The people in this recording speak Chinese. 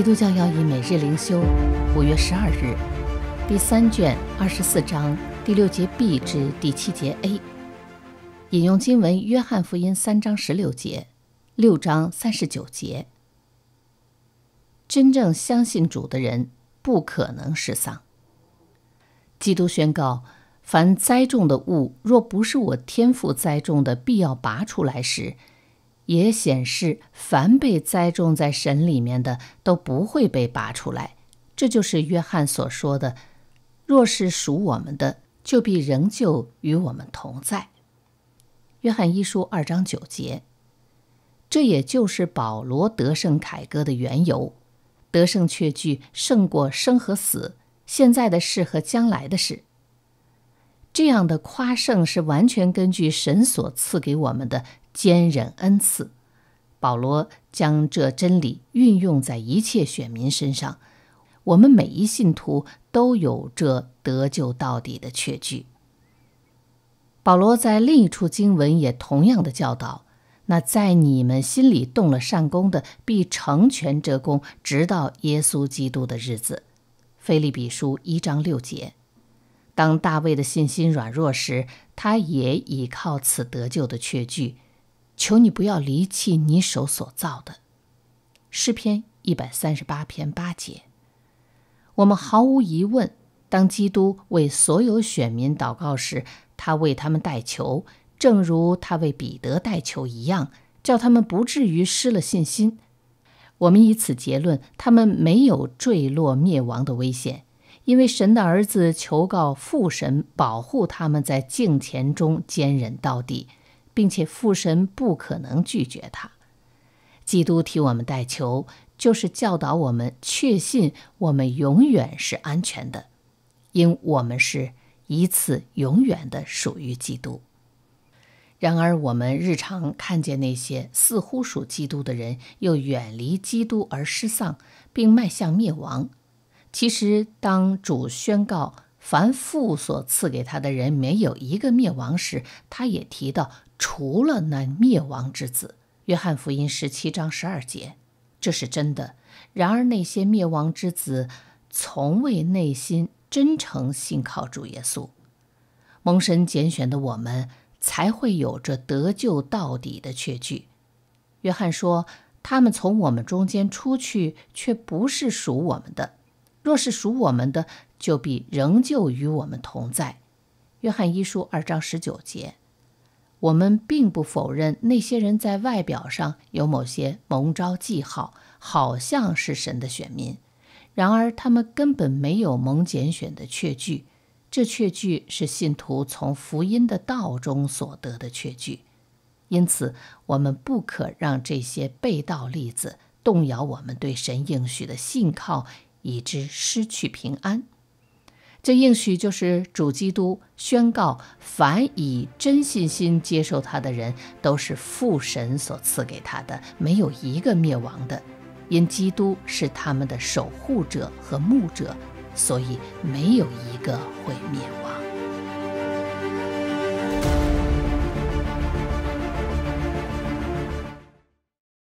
基督教要以每日灵修，五月十二日，第三卷二十四章第六节 B 至第七节 A，引用经文《约翰福音》三章十六节，六章三十九节。真正相信主的人不可能是丧。基督宣告：凡栽种的物，若不是我天父栽种的，必要拔出来时。也显示，凡被栽种在神里面的都不会被拔出来。这就是约翰所说的：“若是属我们的，就必仍旧与我们同在。”（约翰一书二章九节）这也就是保罗得胜凯歌的缘由：得胜却具胜过生和死、现在的事和将来的事。这样的夸胜是完全根据神所赐给我们的。坚忍恩赐，保罗将这真理运用在一切选民身上，我们每一信徒都有这得救到底的确据。保罗在另一处经文也同样的教导：，那在你们心里动了善功的，必成全这功，直到耶稣基督的日子。（菲利比书一章六节）当大卫的信心软弱时，他也倚靠此得救的确据。求你不要离弃你手所造的。诗篇一百三十八篇八节。我们毫无疑问，当基督为所有选民祷告时，他为他们代求，正如他为彼得代求一样，叫他们不至于失了信心。我们以此结论，他们没有坠落灭亡的危险，因为神的儿子求告父神保护他们在镜前中坚忍到底。并且父神不可能拒绝他。基督替我们代求，就是教导我们确信我们永远是安全的，因我们是一次永远的属于基督。然而，我们日常看见那些似乎属基督的人，又远离基督而失丧，并迈向灭亡。其实，当主宣告。凡父所赐给他的人，没有一个灭亡时，他也提到除了那灭亡之子。约翰福音十七章十二节，这是真的。然而那些灭亡之子，从未内心真诚信靠主耶稣。蒙神拣选的我们，才会有着得救到底的确据。约翰说，他们从我们中间出去，却不是属我们的；若是属我们的，就必仍旧与我们同在，约翰一书二章十九节。我们并不否认那些人在外表上有某些蒙招记号，好像是神的选民；然而他们根本没有蒙拣选的确据，这确据是信徒从福音的道中所得的确据。因此，我们不可让这些被盗例子动摇我们对神应许的信靠，以致失去平安。这应许就是主基督宣告：凡以真信心接受他的人，都是父神所赐给他的，没有一个灭亡的，因基督是他们的守护者和牧者，所以没有一个会灭。亡。